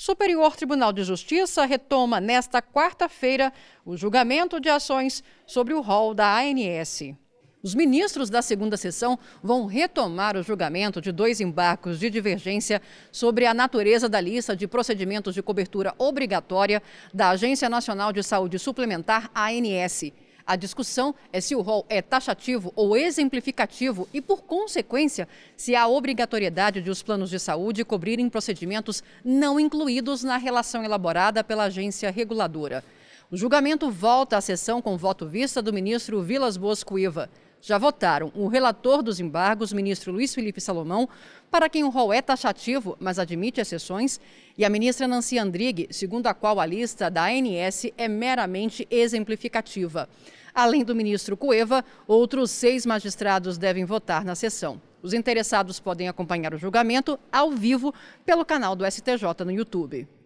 Superior Tribunal de Justiça retoma nesta quarta-feira o julgamento de ações sobre o rol da ANS. Os ministros da segunda sessão vão retomar o julgamento de dois embargos de divergência sobre a natureza da lista de procedimentos de cobertura obrigatória da Agência Nacional de Saúde Suplementar, ANS. A discussão é se o rol é taxativo ou exemplificativo e, por consequência, se há obrigatoriedade de os planos de saúde cobrirem procedimentos não incluídos na relação elaborada pela agência reguladora. O julgamento volta à sessão com voto vista do ministro Vilas Boas Cuiva já votaram o relator dos embargos, ministro Luiz Felipe Salomão, para quem o rol é taxativo, mas admite exceções, e a ministra Nancy Andrighi, segundo a qual a lista da ANS é meramente exemplificativa. Além do ministro Cueva, outros seis magistrados devem votar na sessão. Os interessados podem acompanhar o julgamento ao vivo pelo canal do STJ no YouTube.